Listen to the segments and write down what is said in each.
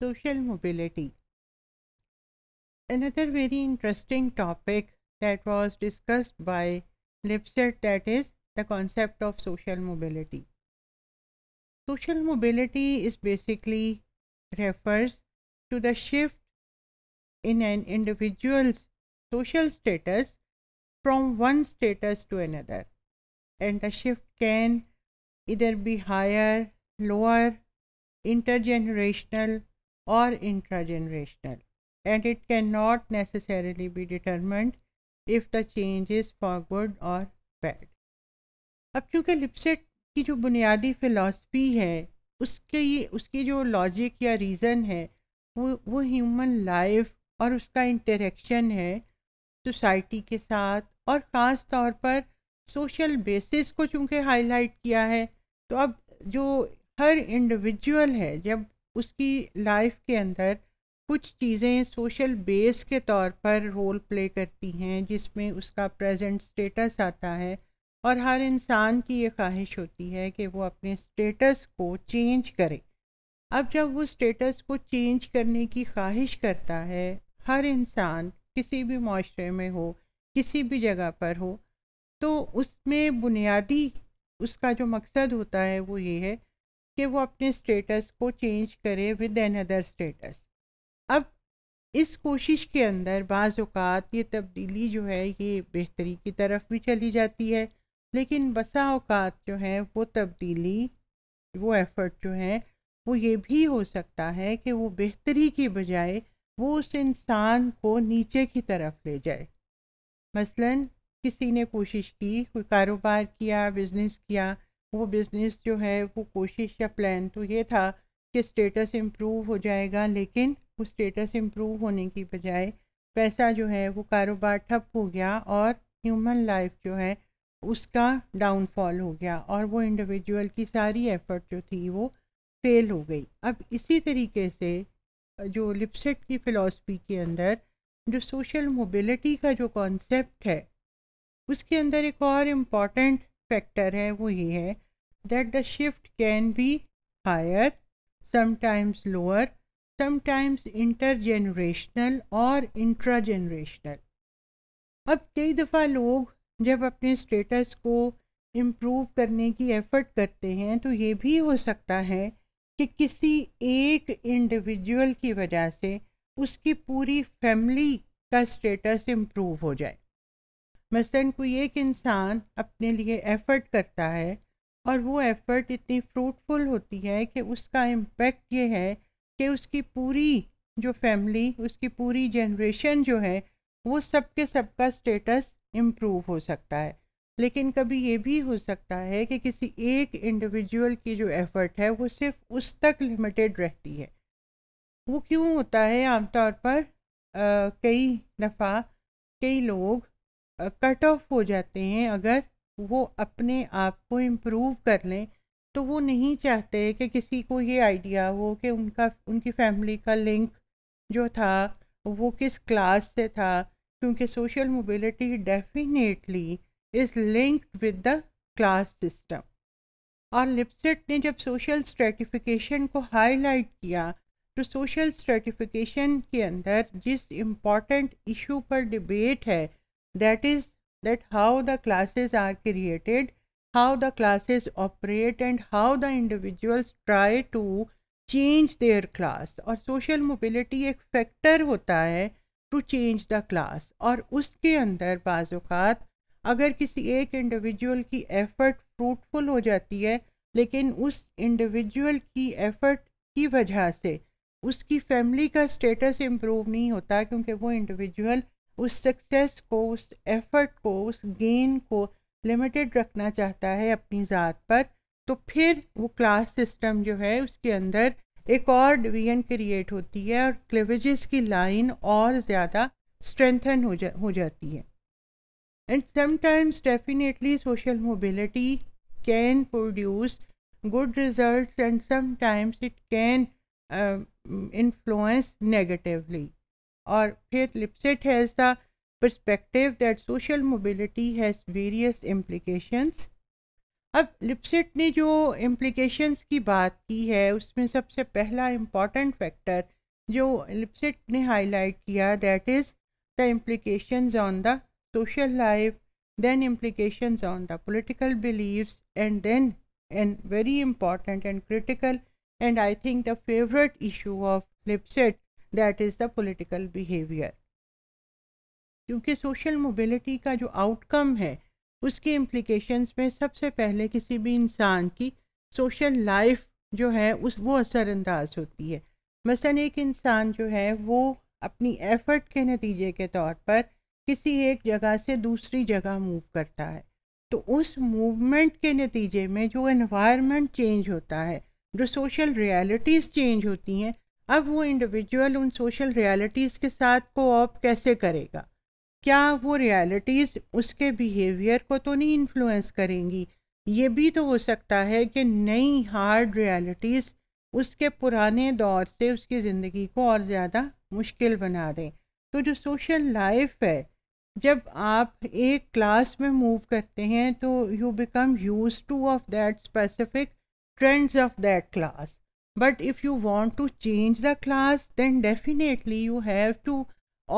social mobility. Another very interesting topic that was discussed by Lipset that is the concept of social mobility. Social mobility is basically refers to the shift in an individual's social status from one status to another and the shift can either be higher, lower, intergenerational or intragenerational and it cannot necessarily be determined if the change is for good or bad. अब चूँकि Lipset की जो बुनियादी philosophy है उसके उसकी जो logic या रीज़न है वो वो ह्यूमन लाइफ और उसका इंटरेक्शन है सोसाइटी के साथ और ख़ास तौर पर सोशल बेसिस को चूँकि हाईलाइट किया है तो अब जो हर इंडिविजुअल है जब उसकी लाइफ के अंदर कुछ चीज़ें सोशल बेस के तौर पर रोल प्ले करती हैं जिसमें उसका प्रेजेंट स्टेटस आता है और हर इंसान की ये ख्वाहिश होती है कि वो अपने स्टेटस को चेंज करे अब जब वो स्टेटस को चेंज करने की ख्वाहिश करता है हर इंसान किसी भी माशरे में हो किसी भी जगह पर हो तो उसमें बुनियादी उसका जो मकसद होता है वो ये है कि वो अपने स्टेटस को चेंज करे विद एन अदर स्टेटस अब इस कोशिश के अंदर बाज़ात ये तब्दीली जो है ये बेहतरी की तरफ भी चली जाती है लेकिन बसा अवकात जो है वो तब्दीली वो एफ़र्ट जो है वो ये भी हो सकता है कि वो बेहतरी की बजाय वो उस इंसान को नीचे की तरफ ले जाए मसलन किसी ने कोशिश की कोई कारोबार किया बिजनेस किया वो बिज़नेस जो है वो कोशिश या प्लान तो ये था कि स्टेटस इम्प्रूव हो जाएगा लेकिन वो स्टेटस इम्प्रूव होने की बजाय पैसा जो है वो कारोबार ठप हो गया और ह्यूमन लाइफ जो है उसका डाउनफॉल हो गया और वो इंडिविजुअल की सारी एफर्ट जो थी वो फेल हो गई अब इसी तरीके से जो लिपसेट की फ़िलासफ़ी के अंदर जो सोशल मोबिलिटी का जो कॉन्सेप्ट है उसके अंदर एक और इम्पॉर्टेंट फैक्टर है वो ये है that the shift can be higher, sometimes lower, sometimes intergenerational और इंट्राजेनरेशनल अब कई दफ़ा लोग जब अपने स्टेटस को इम्प्रूव करने की एफ़र्ट करते हैं तो ये भी हो सकता है कि किसी एक इंडिविजुअल की वजह से उसकी पूरी फैमिली का स्टेटस इम्प्रूव हो जाए मसलन कोई एक इंसान अपने लिए एफ़र्ट करता है और वो एफ़र्ट इतनी फ्रूटफुल होती है कि उसका इम्पेक्ट ये है कि उसकी पूरी जो फैमिली उसकी पूरी जनरेशन जो है वो सब के सब का स्टेटस इम्प्रूव हो सकता है लेकिन कभी ये भी हो सकता है कि किसी एक इंडिविजुअल की जो एफ़र्ट है वो सिर्फ उस तक लिमिटेड रहती है वो क्यों होता है आमतौर पर आ, कई दफ़ा कई लोग कट ऑफ हो जाते हैं अगर वो अपने आप को इम्प्रूव कर लें तो वो नहीं चाहते कि किसी को ये आइडिया हो कि उनका उनकी फैमिली का लिंक जो था वो किस क्लास से था क्योंकि social mobility definitely is linked with the class system और लिपसेट ने जब सोशल स्ट्रेटिफिकेशन को हाईलाइट किया तो सोशल स्ट्रेटिफिकेशन के अंदर जिस इम्पॉर्टेंट इशू पर डिबेट है that is that how the classes are created, how the classes operate and how the individuals try to change their class और social mobility एक factor होता है to change the class और उसके अंदर बाज़ात अगर किसी एक इंडिविजुअल की एफ़र्ट फ्रूटफुल हो जाती है लेकिन उस इंडिविजुअल की एफ़र्ट की वजह से उसकी फैमिली का स्टेटस इम्प्रूव नहीं होता क्योंकि वो इंडिविजुअल उस सक्सेस को उस एफर्ट को उस गेन को लिमिटेड रखना चाहता है अपनी ज़ात पर तो फिर वो क्लास सिस्टम जो है उसके अंदर एक और डिवीजन क्रिएट होती है और क्लिवेजेस की लाइन और ज़्यादा स्ट्रेंथन हो जा हो जाती है and sometimes definitely social mobility can produce good result and sometimes it can influence negatively और फिर Lipset has the perspective that social mobility has various implications अब लिपसेट ने जो इम्प्लीकेशंस की बात की है उसमें सबसे पहला इम्पॉर्टेंट फैक्टर जो लिपसेट ने हाईलाइट किया that is the implications on the social life than implications on the political believes and then and very important and critical and I think the favourite issue of Lipset that is the political behaviour क्योंकि social mobility का जो outcome है उसके implications में सबसे पहले किसी भी इंसान की सोशल लाइफ जो है उस वो असरानंदाज होती है मसलन एक इंसान जो है वो अपनी एफर्ट के नतीजे के तौर पर किसी एक जगह से दूसरी जगह मूव करता है तो उस मूवमेंट के नतीजे में जो इन्वायरमेंट चेंज होता है जो सोशल रियलिटीज़ चेंज होती हैं अब वो इंडिविजुअल उन सोशल रियलिटीज़ के साथ को ऑप कैसे करेगा क्या वो रियलिटीज़ उसके बिहेवियर को तो नहीं इन्फ्लुएंस करेंगी ये भी तो हो सकता है कि नई हार्ड रियलिटीज़ उसके पुराने दौर से उसकी ज़िंदगी को और ज़्यादा मुश्किल बना दें तो जो सोशल लाइफ है जब आप एक क्लास में मूव करते हैं तो you become use to of that specific trends of that class but if you want to change the class then definitely you have to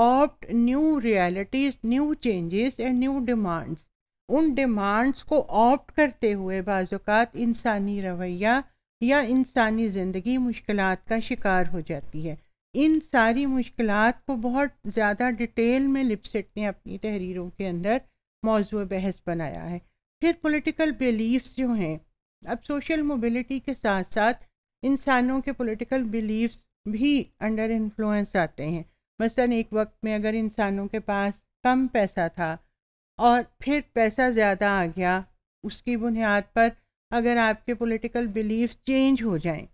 opt new realities new changes and new demands उन demands को opt करते हुए बाज़ात इंसानी रवैया या इंसानी ज़िंदगी मुश्किल का शिकार हो जाती है इन सारी मुश्किल को बहुत ज़्यादा डिटेल में लिपसेट ने अपनी तहरीरों के अंदर मौजू बहस बनाया है फिर पॉलिटिकल बिलीफ्स जो हैं अब सोशल मोबिलिटी के साथ साथ इंसानों के पॉलिटिकल बिलीव्स भी अंडर इन्फ्लुएंस आते हैं मसलन एक वक्त में अगर इंसानों के पास कम पैसा था और फिर पैसा ज़्यादा आ गया उसकी बुनियाद पर अगर आपके पॉलिटिकल बिलीव्स चेंज हो जाएं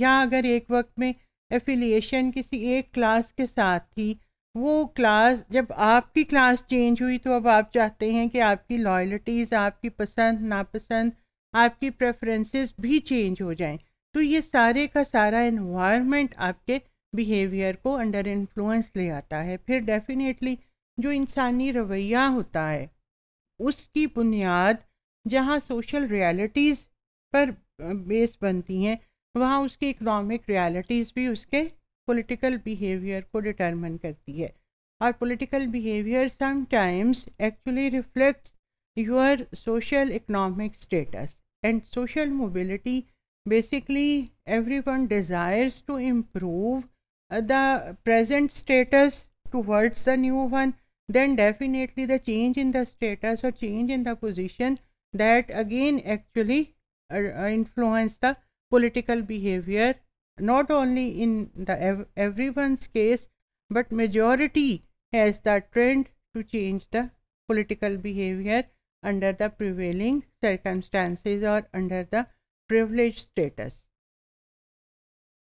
या अगर एक वक्त में एफिलिएशन किसी एक क्लास के साथ थी वो क्लास जब आपकी क्लास चेंज हुई तो अब आप चाहते हैं कि आपकी लॉयल्टीज़ आपकी पसंद नापसंद आपकी प्रेफरेंसेस भी चेंज हो जाएं तो ये सारे का सारा इन्वायरमेंट आपके बिहेवियर को अंडर इन्फ्लुएंस ले आता है फिर डेफिनेटली जो इंसानी रवैया होता है उसकी बुनियाद जहाँ सोशल रियलिटीज़ पर बेस बनती हैं वहाँ उसकी इकोनॉमिक रियलिटीज़ भी उसके पॉलिटिकल बिहेवियर को डिटरमिन करती है और political behaviour sometimes actually reflects your social economic status and social mobility basically everyone desires to improve uh, the present status towards the new one then definitely the change in the status or change in the position that again actually uh, uh, influence the political behavior not only in the everyone's case but majority has the trend to change the political behavior under the prevailing circumstances or under the privileged status.